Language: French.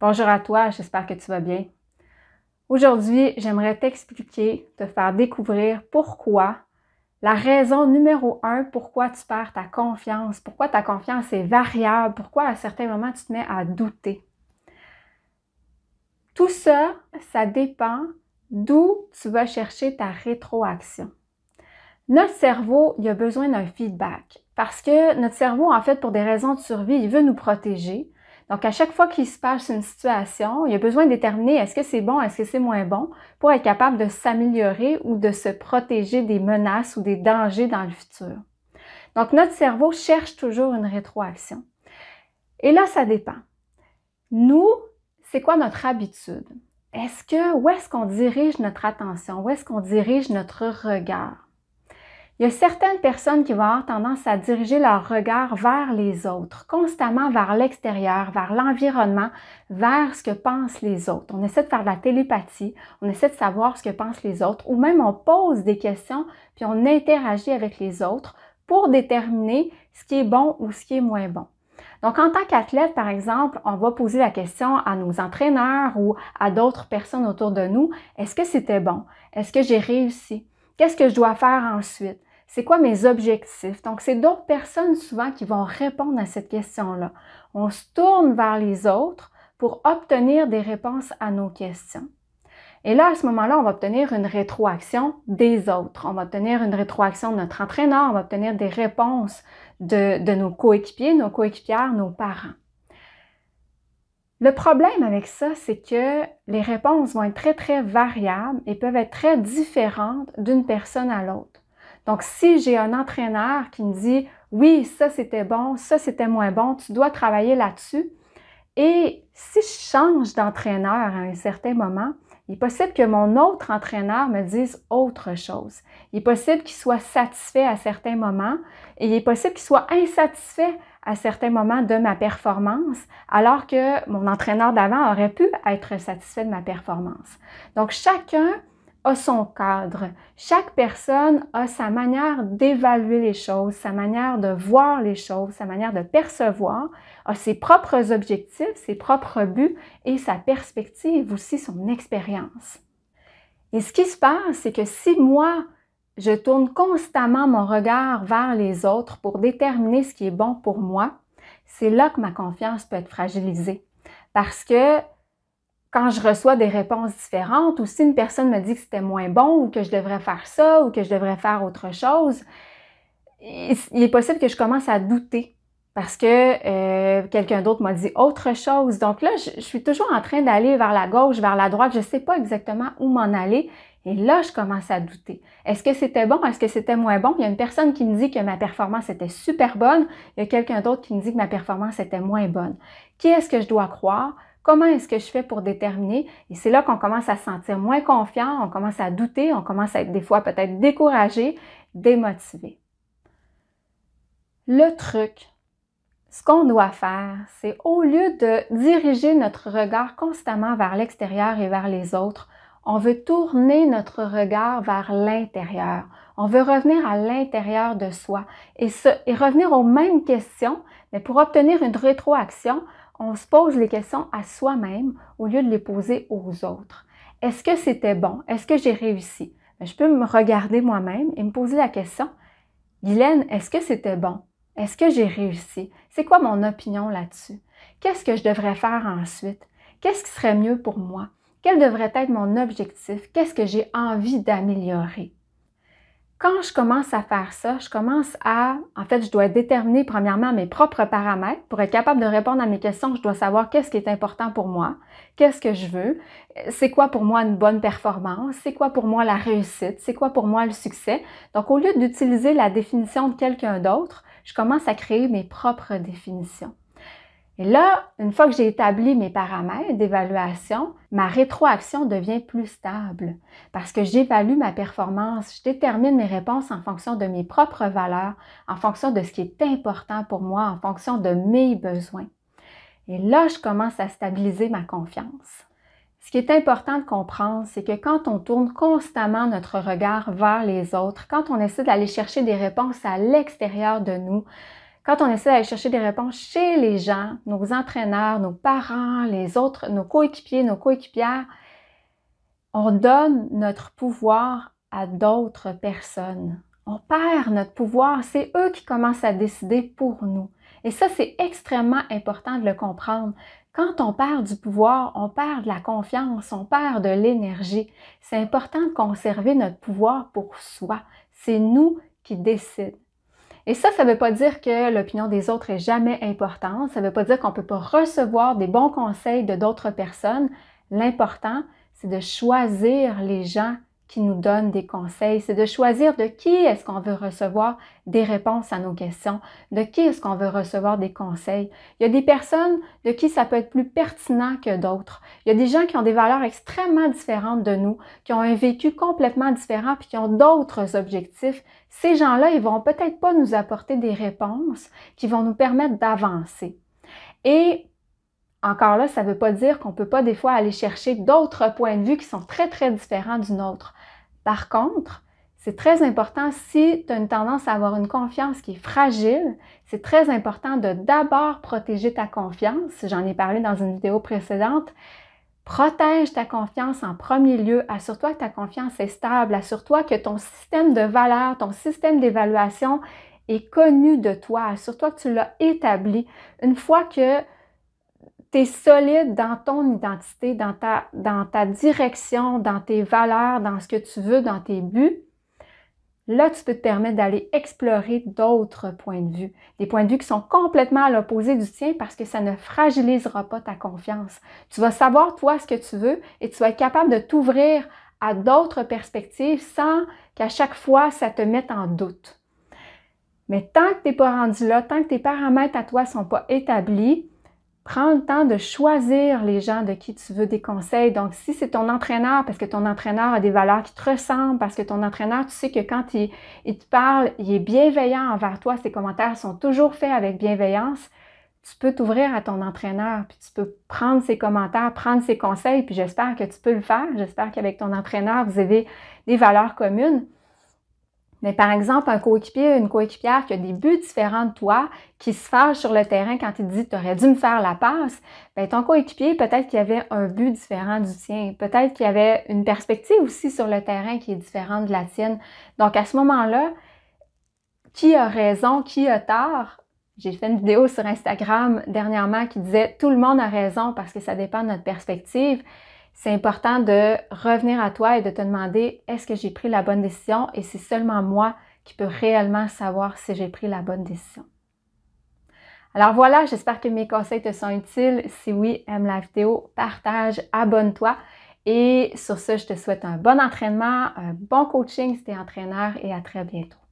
Bonjour à toi, j'espère que tu vas bien. Aujourd'hui, j'aimerais t'expliquer, te faire découvrir pourquoi, la raison numéro un, pourquoi tu perds ta confiance, pourquoi ta confiance est variable, pourquoi à certains moments tu te mets à douter. Tout ça, ça dépend d'où tu vas chercher ta rétroaction. Notre cerveau, il a besoin d'un feedback parce que notre cerveau, en fait, pour des raisons de survie, il veut nous protéger. Donc, à chaque fois qu'il se passe une situation, il y a besoin de déterminer est-ce que c'est bon, est-ce que c'est moins bon, pour être capable de s'améliorer ou de se protéger des menaces ou des dangers dans le futur. Donc, notre cerveau cherche toujours une rétroaction. Et là, ça dépend. Nous, c'est quoi notre habitude? Est-ce que, où est-ce qu'on dirige notre attention? Où est-ce qu'on dirige notre regard? Il y a certaines personnes qui vont avoir tendance à diriger leur regard vers les autres, constamment vers l'extérieur, vers l'environnement, vers ce que pensent les autres. On essaie de faire de la télépathie, on essaie de savoir ce que pensent les autres, ou même on pose des questions, puis on interagit avec les autres pour déterminer ce qui est bon ou ce qui est moins bon. Donc, en tant qu'athlète, par exemple, on va poser la question à nos entraîneurs ou à d'autres personnes autour de nous, est-ce que c'était bon? Est-ce que j'ai réussi? Qu'est-ce que je dois faire ensuite? C'est quoi mes objectifs? Donc, c'est d'autres personnes souvent qui vont répondre à cette question-là. On se tourne vers les autres pour obtenir des réponses à nos questions. Et là, à ce moment-là, on va obtenir une rétroaction des autres. On va obtenir une rétroaction de notre entraîneur, on va obtenir des réponses de, nos coéquipiers, nos coéquipières, nos parents. Le problème avec ça, c'est que les réponses vont être très, très variables et peuvent être très différentes d'une personne à l'autre. Donc, si j'ai un entraîneur qui me dit, oui, ça c'était bon, ça c'était moins bon, tu dois travailler là-dessus. Et si je change d'entraîneur à un certain moment, il est possible que mon autre entraîneur me dise autre chose. Il est possible qu'il soit satisfait à certains moments et il est possible qu'il soit insatisfait à certains moments de ma performance, alors que mon entraîneur d'avant aurait pu être satisfait de ma performance. Donc chacun son cadre. Chaque personne a sa manière d'évaluer les choses, sa manière de voir les choses, sa manière de percevoir, a ses propres objectifs, ses propres buts et sa perspective aussi, son expérience. Et ce qui se passe, c'est que si moi, je tourne constamment mon regard vers les autres pour déterminer ce qui est bon pour moi, c'est là que ma confiance peut être fragilisée. Parce que quand je reçois des réponses différentes ou si une personne me dit que c'était moins bon ou que je devrais faire ça ou que je devrais faire autre chose, il est possible que je commence à douter parce que euh, quelqu'un d'autre m'a dit autre chose. Donc là, je, je suis toujours en train d'aller vers la gauche, vers la droite. Je ne sais pas exactement où m'en aller. Et là, je commence à douter. Est-ce que c'était bon? Est-ce que c'était moins bon? Il y a une personne qui me dit que ma performance était super bonne. Il y a quelqu'un d'autre qui me dit que ma performance était moins bonne. Qui est-ce que je dois croire? Comment est-ce que je fais pour déterminer? Et c'est là qu'on commence à se sentir moins confiant, on commence à douter, on commence à être des fois peut-être découragé, démotivé. Le truc, ce qu'on doit faire, c'est au lieu de diriger notre regard constamment vers l'extérieur et vers les autres, on veut tourner notre regard vers l'intérieur. On veut revenir à l'intérieur de soi et, revenir aux mêmes questions, mais pour obtenir une rétroaction, on se pose les questions à soi-même au lieu de les poser aux autres. Est-ce que c'était bon? Est-ce que j'ai réussi? Ben, je peux me regarder moi-même et me poser la question, Guylaine, est-ce que c'était bon? Est-ce que j'ai réussi? C'est quoi mon opinion là-dessus? Qu'est-ce que je devrais faire ensuite? Qu'est-ce qui serait mieux pour moi? Quel devrait être mon objectif? Qu'est-ce que j'ai envie d'améliorer? quand je commence à faire ça, je commence à, en fait, je dois déterminer premièrement mes propres paramètres. Pour être capable de répondre à mes questions, je dois savoir qu'est-ce qui est important pour moi, qu'est-ce que je veux, c'est quoi pour moi une bonne performance, c'est quoi pour moi la réussite, c'est quoi pour moi le succès. Donc, au lieu d'utiliser la définition de quelqu'un d'autre, je commence à créer mes propres définitions. Et là, une fois que j'ai établi mes paramètres d'évaluation, ma rétroaction devient plus stable parce que j'évalue ma performance, je détermine mes réponses en fonction de mes propres valeurs, en fonction de ce qui est important pour moi, en fonction de mes besoins. Et là, je commence à stabiliser ma confiance. Ce qui est important de comprendre, c'est que quand on tourne constamment notre regard vers les autres, quand on essaie d'aller chercher des réponses à l'extérieur de nous, quand on essaie d'aller chercher des réponses chez les gens, nos entraîneurs, nos parents, les autres, nos coéquipiers, nos coéquipières, on donne notre pouvoir à d'autres personnes. On perd notre pouvoir, c'est eux qui commencent à décider pour nous. Et ça, c'est extrêmement important de le comprendre. Quand on perd du pouvoir, on perd de la confiance, on perd de l'énergie. C'est important de conserver notre pouvoir pour soi. C'est nous qui décidons. Et ça, ça ne veut pas dire que l'opinion des autres est jamais importante. Ça ne veut pas dire qu'on ne peut pas recevoir des bons conseils de d'autres personnes. L'important, c'est de choisir les gens qui nous donne des conseils, c'est de choisir de qui est-ce qu'on veut recevoir des réponses à nos questions, de qui est-ce qu'on veut recevoir des conseils. Il y a des personnes de qui ça peut être plus pertinent que d'autres. Il y a des gens qui ont des valeurs extrêmement différentes de nous, qui ont un vécu complètement différent, puis qui ont d'autres objectifs. Ces gens-là, ils vont peut-être pas nous apporter des réponses qui vont nous permettre d'avancer. Et encore là, ça ne veut pas dire qu'on ne peut pas des fois aller chercher d'autres points de vue qui sont très, très différents du nôtre. Par contre, c'est très important, si tu as une tendance à avoir une confiance qui est fragile, c'est très important de d'abord protéger ta confiance. J'en ai parlé dans une vidéo précédente. Protège ta confiance en premier lieu. Assure-toi que ta confiance est stable. Assure-toi que ton système de valeur, ton système d'évaluation est connu de toi. Assure-toi que tu l'as établi. Une fois que tu es solide dans ton identité, dans ta, dans ta direction, dans tes valeurs, dans ce que tu veux, dans tes buts, là, tu peux te permettre d'aller explorer d'autres points de vue, des points de vue qui sont complètement à l'opposé du tien parce que ça ne fragilisera pas ta confiance. Tu vas savoir, toi, ce que tu veux et tu vas être capable de t'ouvrir à d'autres perspectives sans qu'à chaque fois, ça te mette en doute. Mais tant que tu n'es pas rendu là, tant que tes paramètres à toi ne sont pas établis, Prends le temps de choisir les gens de qui tu veux des conseils. Donc, si c'est ton entraîneur, parce que ton entraîneur a des valeurs qui te ressemblent, parce que ton entraîneur, tu sais que quand il, te parle, il est bienveillant envers toi, ses commentaires sont toujours faits avec bienveillance, tu peux t'ouvrir à ton entraîneur, puis tu peux prendre ses commentaires, prendre ses conseils, puis j'espère que tu peux le faire. J'espère qu'avec ton entraîneur, vous avez des valeurs communes. Mais par exemple, un coéquipier, une coéquipière qui a des buts différents de toi, qui se fâche sur le terrain quand il dit tu aurais dû me faire la passe, bien, ton coéquipier, peut-être qu'il avait un but différent du tien. Peut-être qu'il avait une perspective aussi sur le terrain qui est différente de la tienne. Donc à ce moment-là, qui a raison, qui a tort? J'ai fait une vidéo sur Instagram dernièrement qui disait tout le monde a raison parce que ça dépend de notre perspective c'est important de revenir à toi et de te demander est-ce que j'ai pris la bonne décision et c'est seulement moi qui peux réellement savoir si j'ai pris la bonne décision. Alors voilà, j'espère que mes conseils te sont utiles. Si oui, aime la vidéo, partage, abonne-toi. Et sur ce, je te souhaite un bon entraînement, un bon coaching si tu es entraîneur et à très bientôt.